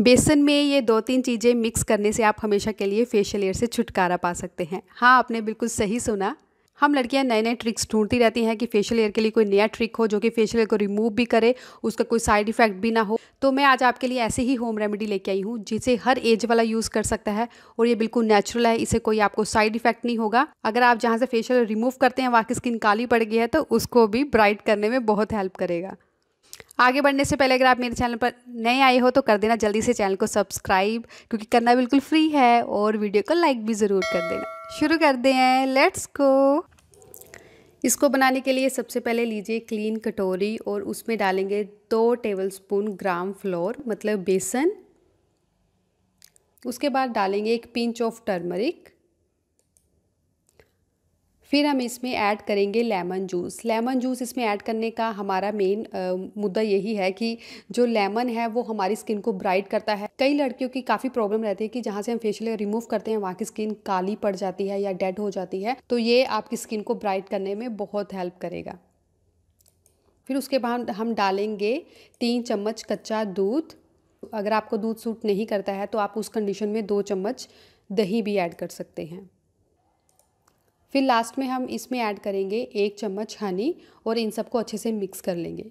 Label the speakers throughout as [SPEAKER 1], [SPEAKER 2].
[SPEAKER 1] बेसन में ये दो तीन चीज़ें मिक्स करने से आप हमेशा के लिए फेशियल एयर से छुटकारा पा सकते हैं हाँ आपने बिल्कुल सही सुना हम लड़कियां नए नए ट्रिक्स ढूंढती रहती हैं कि फेशियल एयर के लिए कोई नया ट्रिक हो जो कि फेशियल एयर को रिमूव भी करे उसका कोई साइड इफेक्ट भी ना हो तो मैं आज आपके लिए ऐसे ही होम रेमेडी लेके आई हूँ जिसे हर एज वाला यूज़ कर सकता है और ये बिल्कुल नेचुरल है इसे कोई आपको साइड इफेक्ट नहीं होगा अगर आप जहाँ से फेशियल रिमूव करते हैं वहाँ की स्किन काली पड़ गई है तो उसको भी ब्राइट करने में बहुत हेल्प करेगा आगे बढ़ने से पहले अगर आप मेरे चैनल पर नए आए हो तो कर देना जल्दी से चैनल को सब्सक्राइब क्योंकि करना बिल्कुल फ्री है और वीडियो को लाइक भी ज़रूर कर देना शुरू कर दें लेट्स गो इसको बनाने के लिए सबसे पहले लीजिए क्लीन कटोरी और उसमें डालेंगे दो टेबल स्पून ग्राम फ्लोर मतलब बेसन उसके बाद डालेंगे एक पिंच ऑफ टर्मरिक फिर हम इसमें ऐड करेंगे लेमन जूस लेमन जूस इसमें ऐड करने का हमारा मेन मुद्दा यही है कि जो लेमन है वो हमारी स्किन को ब्राइट करता है कई लड़कियों की काफ़ी प्रॉब्लम रहती है कि जहाँ से हम फेशियल रिमूव करते हैं वहाँ की स्किन काली पड़ जाती है या डेड हो जाती है तो ये आपकी स्किन को ब्राइट करने में बहुत हेल्प करेगा फिर उसके बाद हम डालेंगे तीन चम्मच कच्चा दूध अगर आपको दूध सूट नहीं करता है तो आप उस कंडीशन में दो चम्मच दही भी ऐड कर सकते हैं फिर लास्ट में हम इसमें ऐड करेंगे एक चम्मच हनी और इन सबको अच्छे से मिक्स कर लेंगे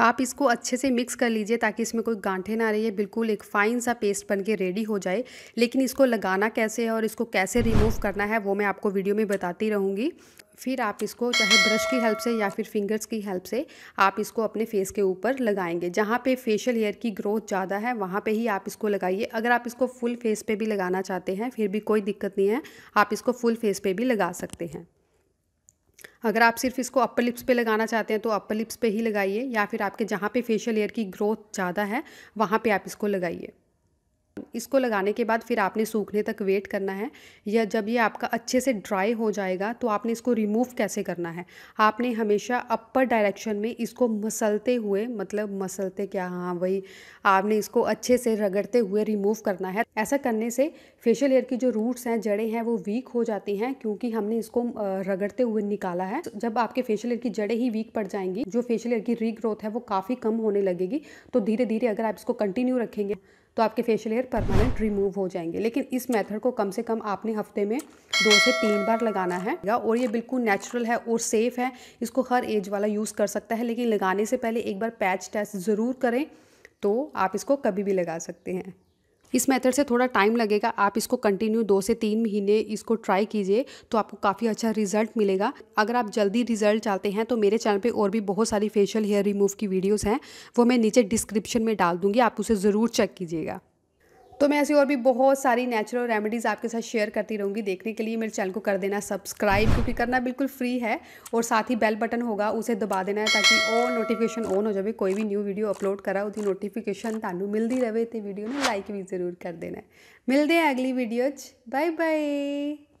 [SPEAKER 1] आप इसको अच्छे से मिक्स कर लीजिए ताकि इसमें कोई गांठे ना रही है बिल्कुल एक फ़ाइन सा पेस्ट बन के रेडी हो जाए लेकिन इसको लगाना कैसे है और इसको कैसे रिमूव करना है वो मैं आपको वीडियो में बताती रहूँगी फिर आप इसको चाहे ब्रश की हेल्प से या फिर फिंगर्स की हेल्प से आप इसको अपने फेस के ऊपर लगाएंगे जहाँ पे फेशियल हेयर की ग्रोथ ज़्यादा है वहाँ पे ही आप इसको लगाइए अगर आप इसको फुल फेस पे भी लगाना चाहते हैं फिर भी कोई दिक्कत नहीं है आप इसको फुल फेस पे भी लगा सकते हैं अगर आप सिर्फ इसको अपर लिप्स पे लगाना चाहते हैं तो अपर लिप्स पे ही लगाइए या फिर आपके जहाँ पे फेशियल हेयर की ग्रोथ ज़्यादा है वहाँ पे आप इसको लगाइए इसको लगाने के बाद फिर आपने सूखने तक वेट करना है या जब ये आपका अच्छे से ड्राई हो जाएगा तो आपने इसको रिमूव कैसे करना है आपने हमेशा अपर डायरेक्शन में इसको मसलते हुए मतलब मसलते क्या हाँ वही आपने इसको अच्छे से रगड़ते हुए रिमूव करना है ऐसा करने से फेशियल हेयर की जो रूट्स हैं जड़ें हैं वो वीक हो जाती हैं क्योंकि हमने इसको रगड़ते हुए निकाला है जब आपके फेशियल हेयर की जड़ें ही वीक पड़ जाएंगी जो फेशियल हेयर की रीग्रोथ है वो काफ़ी कम होने लगेगी तो धीरे धीरे अगर आप इसको कंटिन्यू रखेंगे तो आपके फेशियल हेयर परमानेंट रिमूव हो जाएंगे लेकिन इस मेथड को कम से कम आपने हफ्ते में दो से तीन बार लगाना है और ये बिल्कुल नेचुरल है और सेफ़ है इसको हर एज वाला यूज़ कर सकता है लेकिन लगाने से पहले एक बार पैच टेस्ट ज़रूर करें तो आप इसको कभी भी लगा सकते हैं इस मेथड से थोड़ा टाइम लगेगा आप इसको कंटिन्यू दो से तीन महीने इसको ट्राई कीजिए तो आपको काफ़ी अच्छा रिजल्ट मिलेगा अगर आप जल्दी रिजल्ट चाहते हैं तो मेरे चैनल पे और भी बहुत सारी फेशियल हेयर रिमूव की वीडियोस हैं वो मैं नीचे डिस्क्रिप्शन में डाल दूँगी आप उसे ज़रूर चेक कीजिएगा तो मैं ऐसी और भी बहुत सारी नेचुरल रेमेडीज़ आपके साथ शेयर करती रहूँगी देखने के लिए मेरे चैनल को कर देना सब्सक्राइब क्योंकि करना बिल्कुल फ्री है और साथ ही बेल बटन होगा उसे दबा देना है ताकि और नोटिफिकेशन ऑन हो जाए कोई भी न्यू वीडियो अपलोड करा उसकी नोटिफिकेशन तू मिलती रहे तो वीडियो में लाइक भी जरूर कर देना मिलते हैं अगली वीडियो बाय बाय